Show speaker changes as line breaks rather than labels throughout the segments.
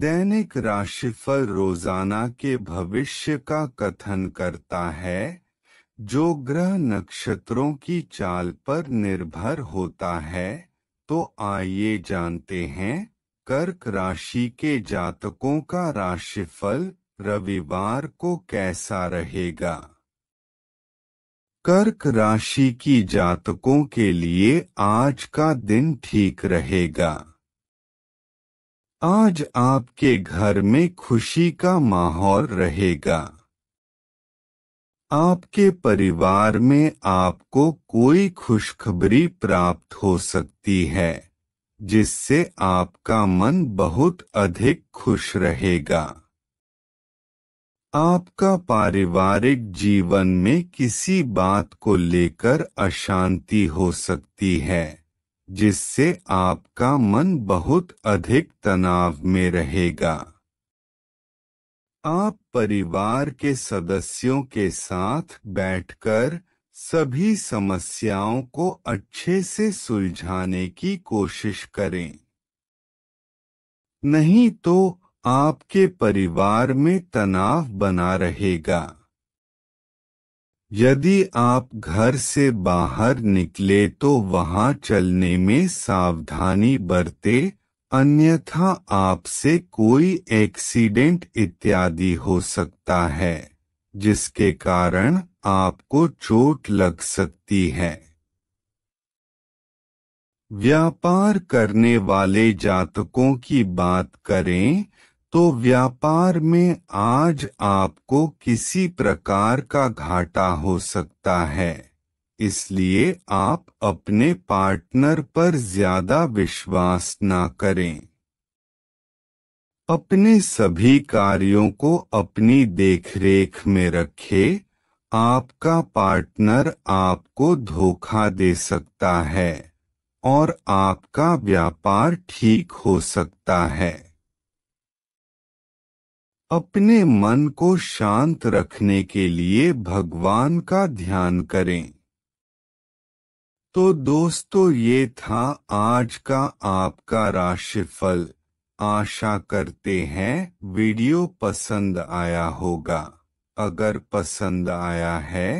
दैनिक राशिफल रोजाना के भविष्य का कथन करता है जो ग्रह नक्षत्रों की चाल पर निर्भर होता है तो आइए जानते हैं कर्क राशि के जातकों का राशिफल रविवार को कैसा रहेगा कर्क राशि की जातकों के लिए आज का दिन ठीक रहेगा आज आपके घर में खुशी का माहौल रहेगा आपके परिवार में आपको कोई खुशखबरी प्राप्त हो सकती है जिससे आपका मन बहुत अधिक खुश रहेगा आपका पारिवारिक जीवन में किसी बात को लेकर अशांति हो सकती है जिससे आपका मन बहुत अधिक तनाव में रहेगा आप परिवार के सदस्यों के साथ बैठकर सभी समस्याओं को अच्छे से सुलझाने की कोशिश करें नहीं तो आपके परिवार में तनाव बना रहेगा यदि आप घर से बाहर निकले तो वहां चलने में सावधानी बरते अन्यथा आपसे कोई एक्सीडेंट इत्यादि हो सकता है जिसके कारण आपको चोट लग सकती है व्यापार करने वाले जातकों की बात करें तो व्यापार में आज आपको किसी प्रकार का घाटा हो सकता है इसलिए आप अपने पार्टनर पर ज्यादा विश्वास ना करें अपने सभी कार्यों को अपनी देखरेख में रखें आपका पार्टनर आपको धोखा दे सकता है और आपका व्यापार ठीक हो सकता है अपने मन को शांत रखने के लिए भगवान का ध्यान करें तो दोस्तों ये था आज का आपका राशिफल आशा करते हैं वीडियो पसंद आया होगा अगर पसंद आया है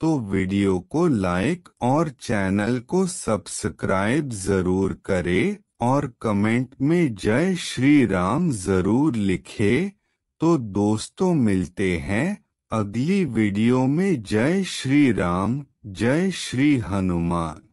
तो वीडियो को लाइक और चैनल को सब्सक्राइब जरूर करें और कमेंट में जय श्री राम जरूर लिखें तो दोस्तों मिलते हैं अगली वीडियो में जय श्री राम जय श्री हनुमान